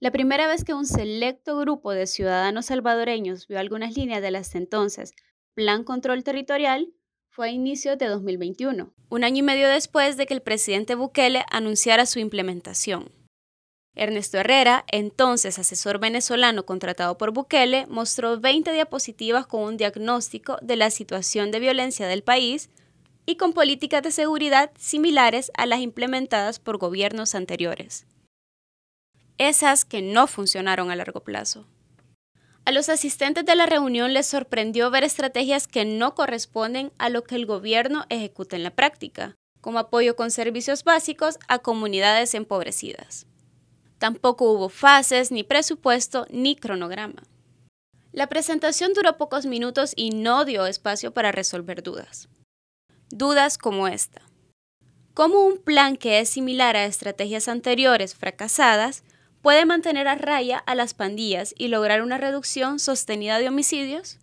La primera vez que un selecto grupo de ciudadanos salvadoreños vio algunas líneas de las entonces Plan Control Territorial fue a inicios de 2021, un año y medio después de que el presidente Bukele anunciara su implementación. Ernesto Herrera, entonces asesor venezolano contratado por Bukele, mostró 20 diapositivas con un diagnóstico de la situación de violencia del país y con políticas de seguridad similares a las implementadas por gobiernos anteriores esas que no funcionaron a largo plazo. A los asistentes de la reunión les sorprendió ver estrategias que no corresponden a lo que el gobierno ejecuta en la práctica, como apoyo con servicios básicos a comunidades empobrecidas. Tampoco hubo fases, ni presupuesto, ni cronograma. La presentación duró pocos minutos y no dio espacio para resolver dudas. Dudas como esta. ¿Cómo un plan que es similar a estrategias anteriores fracasadas puede mantener a raya a las pandillas y lograr una reducción sostenida de homicidios?